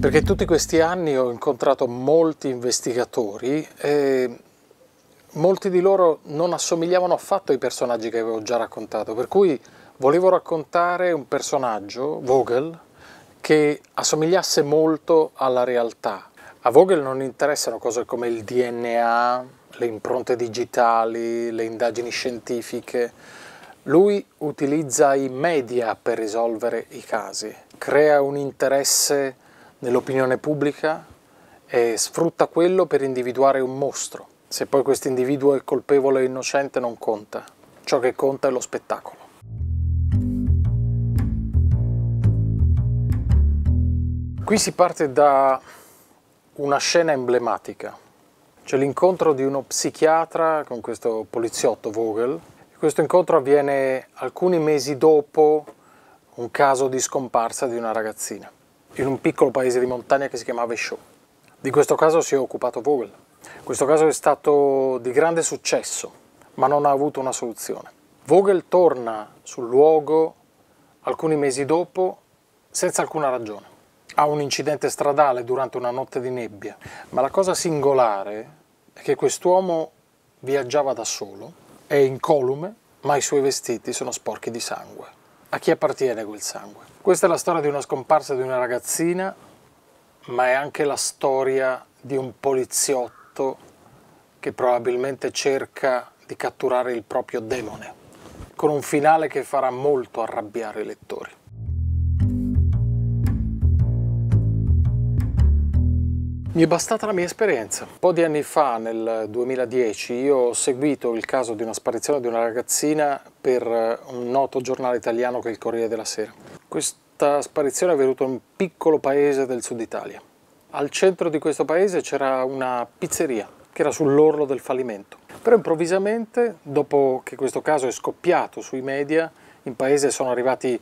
Perché in tutti questi anni ho incontrato molti investigatori e molti di loro non assomigliavano affatto ai personaggi che avevo già raccontato, per cui volevo raccontare un personaggio, Vogel, che assomigliasse molto alla realtà. A Vogel non interessano cose come il DNA, le impronte digitali, le indagini scientifiche. Lui utilizza i media per risolvere i casi, crea un interesse nell'opinione pubblica e sfrutta quello per individuare un mostro. Se poi questo individuo è colpevole o innocente non conta, ciò che conta è lo spettacolo. Qui si parte da una scena emblematica, c'è l'incontro di uno psichiatra con questo poliziotto Vogel. Questo incontro avviene alcuni mesi dopo un caso di scomparsa di una ragazzina in un piccolo paese di montagna che si chiamava Esciò. Di questo caso si è occupato Vogel. Questo caso è stato di grande successo, ma non ha avuto una soluzione. Vogel torna sul luogo alcuni mesi dopo senza alcuna ragione. Ha un incidente stradale durante una notte di nebbia, ma la cosa singolare è che quest'uomo viaggiava da solo, è incolume, ma i suoi vestiti sono sporchi di sangue a chi appartiene quel sangue. Questa è la storia di una scomparsa di una ragazzina, ma è anche la storia di un poliziotto che probabilmente cerca di catturare il proprio demone, con un finale che farà molto arrabbiare i lettori. Mi è bastata la mia esperienza. Un po' di anni fa, nel 2010, io ho seguito il caso di una sparizione di una ragazzina per eh, un noto giornale italiano che è il Corriere della Sera. Questa sparizione è avvenuta in un piccolo paese del sud Italia. Al centro di questo paese c'era una pizzeria che era sull'orlo del fallimento. Però improvvisamente, dopo che questo caso è scoppiato sui media, in paese sono arrivati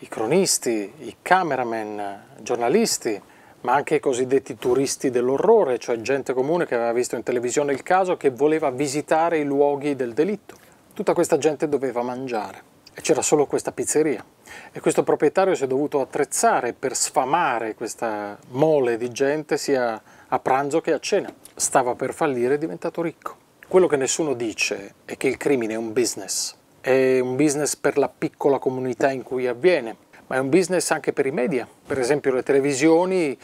i cronisti, i cameraman, i giornalisti, ma anche i cosiddetti turisti dell'orrore, cioè gente comune che aveva visto in televisione il caso che voleva visitare i luoghi del delitto. Tutta questa gente doveva mangiare e c'era solo questa pizzeria e questo proprietario si è dovuto attrezzare per sfamare questa mole di gente sia a pranzo che a cena. Stava per fallire e è diventato ricco. Quello che nessuno dice è che il crimine è un business, è un business per la piccola comunità in cui avviene ma è un business anche per i media. Per esempio le televisioni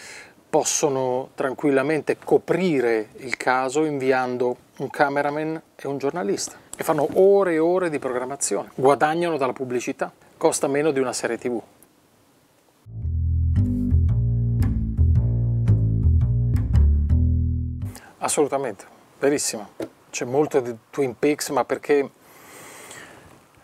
possono tranquillamente coprire il caso inviando un cameraman e un giornalista e fanno ore e ore di programmazione, guadagnano dalla pubblicità, costa meno di una serie tv. Assolutamente, verissimo. C'è molto di Twin Peaks, ma perché,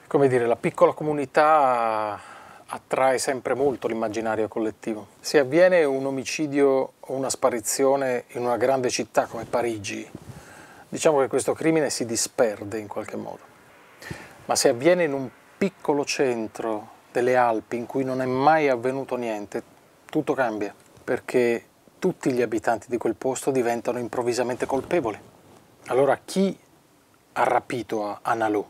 come dire, la piccola comunità attrae sempre molto l'immaginario collettivo. Se avviene un omicidio o una sparizione in una grande città come Parigi, diciamo che questo crimine si disperde in qualche modo. Ma se avviene in un piccolo centro delle Alpi in cui non è mai avvenuto niente, tutto cambia, perché tutti gli abitanti di quel posto diventano improvvisamente colpevoli. Allora chi ha rapito Analò?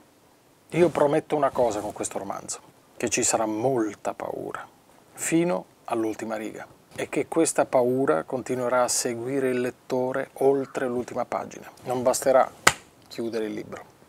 Io prometto una cosa con questo romanzo che ci sarà molta paura, fino all'ultima riga, e che questa paura continuerà a seguire il lettore oltre l'ultima pagina. Non basterà chiudere il libro.